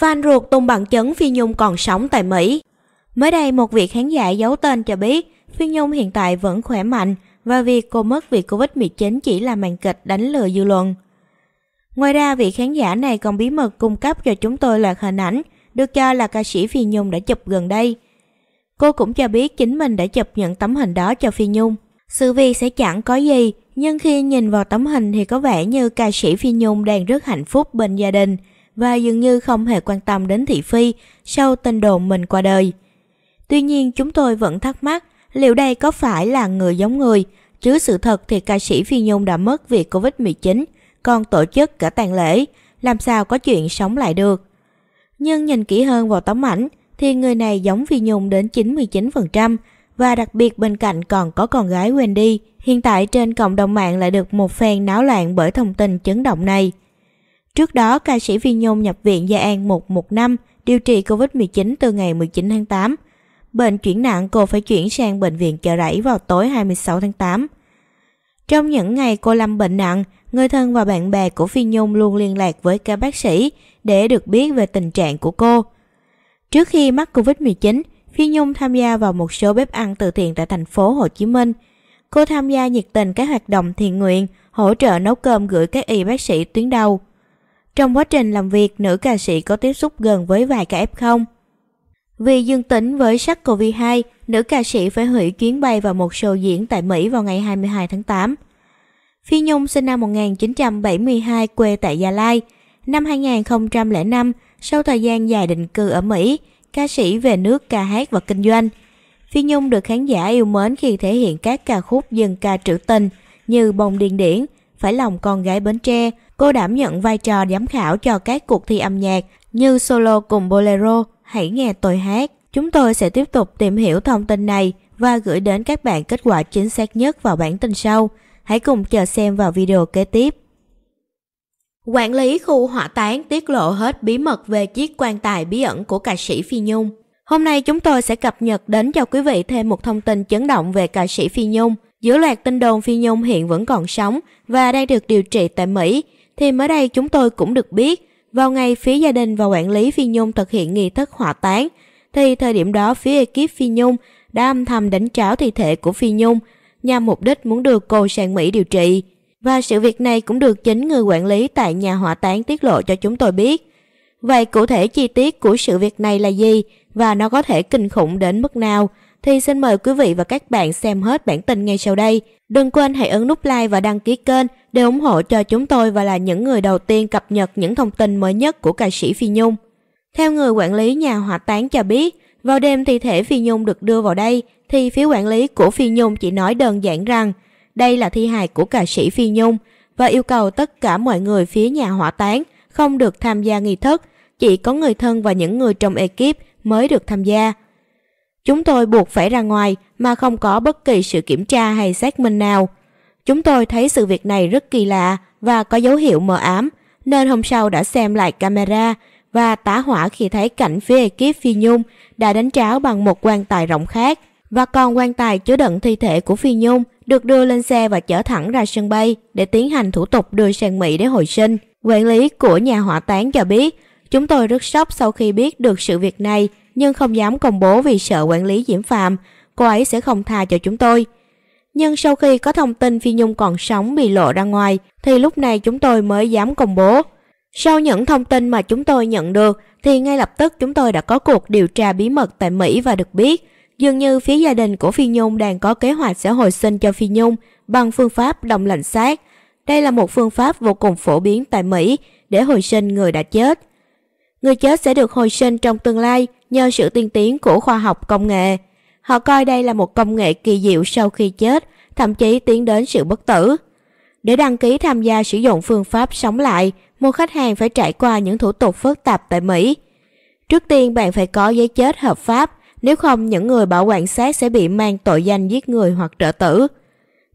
Fan ruột tung bằng chứng Phi Nhung còn sống tại Mỹ. Mới đây một vị khán giả giấu tên cho biết Phi Nhung hiện tại vẫn khỏe mạnh và việc cô mất vì Covid-19 chỉ là màn kịch đánh lừa dư luận. Ngoài ra, vị khán giả này còn bí mật cung cấp cho chúng tôi loạt hình ảnh được cho là ca sĩ Phi Nhung đã chụp gần đây. Cô cũng cho biết chính mình đã chụp những tấm hình đó cho Phi Nhung. Sự việc sẽ chẳng có gì, nhưng khi nhìn vào tấm hình thì có vẻ như ca sĩ Phi Nhung đang rất hạnh phúc bên gia đình – và dường như không hề quan tâm đến thị phi sau tin đồn mình qua đời. Tuy nhiên chúng tôi vẫn thắc mắc liệu đây có phải là người giống người, chứ sự thật thì ca sĩ Phi Nhung đã mất vì Covid-19, còn tổ chức cả tàn lễ, làm sao có chuyện sống lại được. Nhưng nhìn kỹ hơn vào tấm ảnh thì người này giống Phi Nhung đến 99% và đặc biệt bên cạnh còn có con gái Wendy. Hiện tại trên cộng đồng mạng lại được một phen náo loạn bởi thông tin chấn động này. Trước đó, ca sĩ Phi Nhung nhập viện Gia An 115 điều trị COVID-19 từ ngày 19 tháng 8. Bệnh chuyển nặng cô phải chuyển sang bệnh viện chợ rẫy vào tối 26 tháng 8. Trong những ngày cô lâm bệnh nặng, người thân và bạn bè của Phi Nhung luôn liên lạc với các bác sĩ để được biết về tình trạng của cô. Trước khi mắc Covid-19, Phi Nhung tham gia vào một số bếp ăn từ thiện tại thành phố Hồ Chí Minh. Cô tham gia nhiệt tình các hoạt động thiện nguyện, hỗ trợ nấu cơm gửi các y bác sĩ tuyến đầu. Trong quá trình làm việc, nữ ca sĩ có tiếp xúc gần với vài ca F0. Vì dương tính với SARS-CoV-2, nữ ca sĩ phải hủy chuyến bay vào một show diễn tại Mỹ vào ngày 22 tháng 8. Phi Nhung sinh năm 1972 quê tại Gia Lai. Năm 2005, sau thời gian dài định cư ở Mỹ, ca sĩ về nước ca hát và kinh doanh. Phi Nhung được khán giả yêu mến khi thể hiện các ca khúc dân ca trữ tình như Bông Điền Điển, Phải lòng con gái Bến Tre, Cô đảm nhận vai trò giám khảo cho các cuộc thi âm nhạc như solo cùng bolero, hãy nghe tôi hát. Chúng tôi sẽ tiếp tục tìm hiểu thông tin này và gửi đến các bạn kết quả chính xác nhất vào bản tin sau. Hãy cùng chờ xem vào video kế tiếp. Quản lý khu hỏa táng tiết lộ hết bí mật về chiếc quan tài bí ẩn của ca sĩ Phi Nhung. Hôm nay chúng tôi sẽ cập nhật đến cho quý vị thêm một thông tin chấn động về ca sĩ Phi Nhung. Giữa loạt tin đồn Phi Nhung hiện vẫn còn sống và đang được điều trị tại Mỹ, thì mới đây chúng tôi cũng được biết, vào ngày phía gia đình và quản lý Phi Nhung thực hiện nghi thức hỏa táng, thì thời điểm đó phía ekip Phi Nhung đã âm thầm đánh tráo thi thể của Phi Nhung nhằm mục đích muốn được cô sang Mỹ điều trị. Và sự việc này cũng được chính người quản lý tại nhà hỏa táng tiết lộ cho chúng tôi biết. Vậy cụ thể chi tiết của sự việc này là gì và nó có thể kinh khủng đến mức nào? thì xin mời quý vị và các bạn xem hết bản tin ngay sau đây. Đừng quên hãy ấn nút like và đăng ký kênh để ủng hộ cho chúng tôi và là những người đầu tiên cập nhật những thông tin mới nhất của ca sĩ Phi Nhung. Theo người quản lý nhà hỏa táng cho biết, vào đêm thi thể Phi Nhung được đưa vào đây thì phía quản lý của Phi Nhung chỉ nói đơn giản rằng đây là thi hài của ca sĩ Phi Nhung và yêu cầu tất cả mọi người phía nhà hỏa táng không được tham gia nghi thức, chỉ có người thân và những người trong ekip mới được tham gia. Chúng tôi buộc phải ra ngoài mà không có bất kỳ sự kiểm tra hay xác minh nào. Chúng tôi thấy sự việc này rất kỳ lạ và có dấu hiệu mờ ám, nên hôm sau đã xem lại camera và tá hỏa khi thấy cảnh phía ekip Phi Nhung đã đánh tráo bằng một quan tài rộng khác và còn quan tài chứa đựng thi thể của Phi Nhung được đưa lên xe và chở thẳng ra sân bay để tiến hành thủ tục đưa sang Mỹ để hồi sinh. Quản lý của nhà hỏa táng cho biết, chúng tôi rất sốc sau khi biết được sự việc này nhưng không dám công bố vì sợ quản lý Diễm Phạm, cô ấy sẽ không tha cho chúng tôi. Nhưng sau khi có thông tin Phi Nhung còn sống bị lộ ra ngoài, thì lúc này chúng tôi mới dám công bố. Sau những thông tin mà chúng tôi nhận được, thì ngay lập tức chúng tôi đã có cuộc điều tra bí mật tại Mỹ và được biết, dường như phía gia đình của Phi Nhung đang có kế hoạch sẽ hồi sinh cho Phi Nhung bằng phương pháp đồng lạnh xác. Đây là một phương pháp vô cùng phổ biến tại Mỹ để hồi sinh người đã chết người chết sẽ được hồi sinh trong tương lai nhờ sự tiên tiến của khoa học công nghệ. Họ coi đây là một công nghệ kỳ diệu sau khi chết, thậm chí tiến đến sự bất tử. Để đăng ký tham gia sử dụng phương pháp sống lại, một khách hàng phải trải qua những thủ tục phức tạp tại Mỹ. Trước tiên bạn phải có giấy chết hợp pháp, nếu không những người bảo quản xác sẽ bị mang tội danh giết người hoặc trợ tử.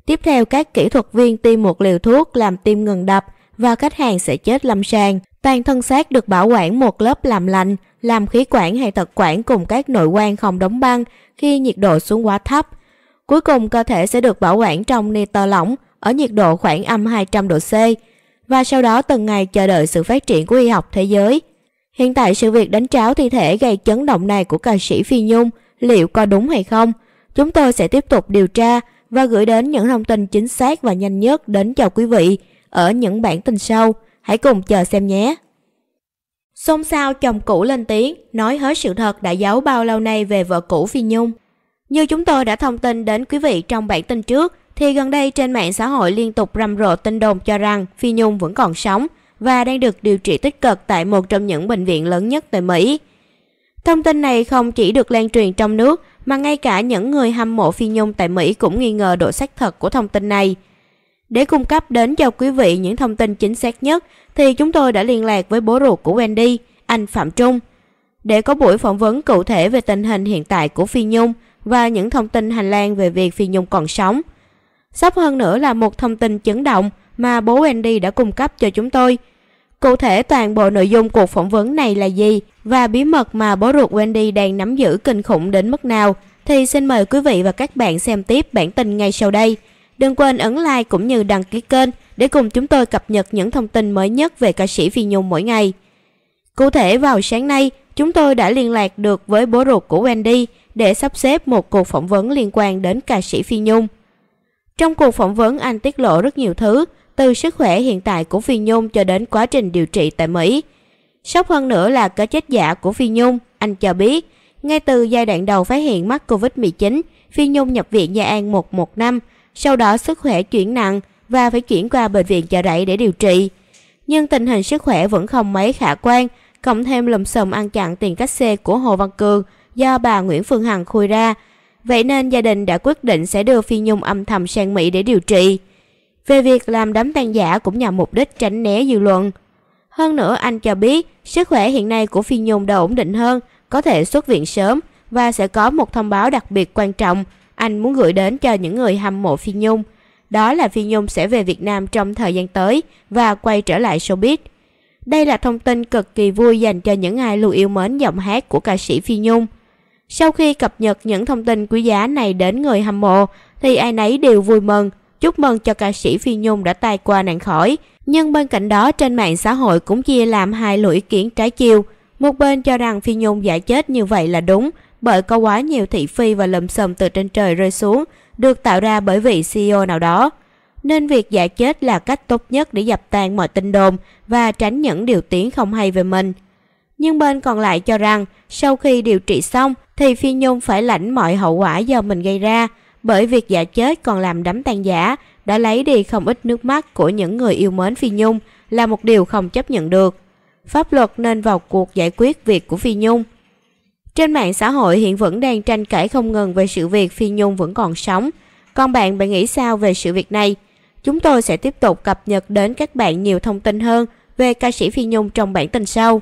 Tiếp theo các kỹ thuật viên tiêm một liều thuốc làm tim ngừng đập, và khách hàng sẽ chết lâm sàng. Toàn thân xác được bảo quản một lớp làm lạnh, làm khí quản hay tật quản cùng các nội quan không đóng băng khi nhiệt độ xuống quá thấp. Cuối cùng cơ thể sẽ được bảo quản trong nitơ lỏng ở nhiệt độ khoảng âm 200 độ C và sau đó từng ngày chờ đợi sự phát triển của y học thế giới. Hiện tại sự việc đánh tráo thi thể gây chấn động này của ca sĩ Phi Nhung liệu có đúng hay không? Chúng tôi sẽ tiếp tục điều tra và gửi đến những thông tin chính xác và nhanh nhất đến cho quý vị ở những bản tin sau. Hãy cùng chờ xem nhé. Xôn xao chồng cũ lên tiếng, nói hết sự thật đã giấu bao lâu nay về vợ cũ Phi Nhung. Như chúng tôi đã thông tin đến quý vị trong bản tin trước, thì gần đây trên mạng xã hội liên tục rầm rộ tin đồn cho rằng Phi Nhung vẫn còn sống và đang được điều trị tích cực tại một trong những bệnh viện lớn nhất tại Mỹ. Thông tin này không chỉ được lan truyền trong nước mà ngay cả những người hâm mộ Phi Nhung tại Mỹ cũng nghi ngờ độ xác thật của thông tin này – để cung cấp đến cho quý vị những thông tin chính xác nhất thì chúng tôi đã liên lạc với bố ruột của Wendy, anh Phạm Trung, để có buổi phỏng vấn cụ thể về tình hình hiện tại của Phi Nhung và những thông tin hành lang về việc Phi Nhung còn sống. Sắp hơn nữa là một thông tin chấn động mà bố Wendy đã cung cấp cho chúng tôi. Cụ thể toàn bộ nội dung cuộc phỏng vấn này là gì và bí mật mà bố ruột Wendy đang nắm giữ kinh khủng đến mức nào thì xin mời quý vị và các bạn xem tiếp bản tin ngay sau đây. Đừng quên ấn like cũng như đăng ký kênh để cùng chúng tôi cập nhật những thông tin mới nhất về ca sĩ Phi Nhung mỗi ngày. Cụ thể vào sáng nay, chúng tôi đã liên lạc được với bố ruột của Wendy để sắp xếp một cuộc phỏng vấn liên quan đến ca sĩ Phi Nhung. Trong cuộc phỏng vấn anh tiết lộ rất nhiều thứ, từ sức khỏe hiện tại của Phi Nhung cho đến quá trình điều trị tại Mỹ. Sốc hơn nữa là cái chết giả của Phi Nhung, anh cho biết, ngay từ giai đoạn đầu phát hiện mắc Covid-19, Phi Nhung nhập viện Gia An 115 sau đó sức khỏe chuyển nặng và phải chuyển qua bệnh viện chợ rẫy để điều trị. Nhưng tình hình sức khỏe vẫn không mấy khả quan, cộng thêm lùm xùm ăn chặn tiền cách xe của Hồ Văn Cường do bà Nguyễn Phương Hằng khui ra. Vậy nên gia đình đã quyết định sẽ đưa Phi Nhung âm thầm sang Mỹ để điều trị. Về việc làm đám tang giả cũng nhằm mục đích tránh né dư luận. Hơn nữa anh cho biết sức khỏe hiện nay của Phi Nhung đã ổn định hơn, có thể xuất viện sớm và sẽ có một thông báo đặc biệt quan trọng anh muốn gửi đến cho những người hâm mộ Phi Nhung. Đó là Phi Nhung sẽ về Việt Nam trong thời gian tới và quay trở lại showbiz. Đây là thông tin cực kỳ vui dành cho những ai luôn yêu mến giọng hát của ca sĩ Phi Nhung. Sau khi cập nhật những thông tin quý giá này đến người hâm mộ, thì ai nấy đều vui mừng, chúc mừng cho ca sĩ Phi Nhung đã tai qua nạn khỏi. Nhưng bên cạnh đó trên mạng xã hội cũng chia làm hai luồng ý kiến trái chiều. Một bên cho rằng Phi Nhung giải chết như vậy là đúng, bởi có quá nhiều thị phi và lầm sầm từ trên trời rơi xuống được tạo ra bởi vị CEO nào đó. Nên việc giả chết là cách tốt nhất để dập tan mọi tin đồn và tránh những điều tiếng không hay về mình. Nhưng bên còn lại cho rằng sau khi điều trị xong thì Phi Nhung phải lãnh mọi hậu quả do mình gây ra bởi việc giả chết còn làm đám tan giả đã lấy đi không ít nước mắt của những người yêu mến Phi Nhung là một điều không chấp nhận được. Pháp luật nên vào cuộc giải quyết việc của Phi Nhung. Trên mạng xã hội hiện vẫn đang tranh cãi không ngừng về sự việc Phi Nhung vẫn còn sống. Còn bạn bạn nghĩ sao về sự việc này? Chúng tôi sẽ tiếp tục cập nhật đến các bạn nhiều thông tin hơn về ca sĩ Phi Nhung trong bản tin sau.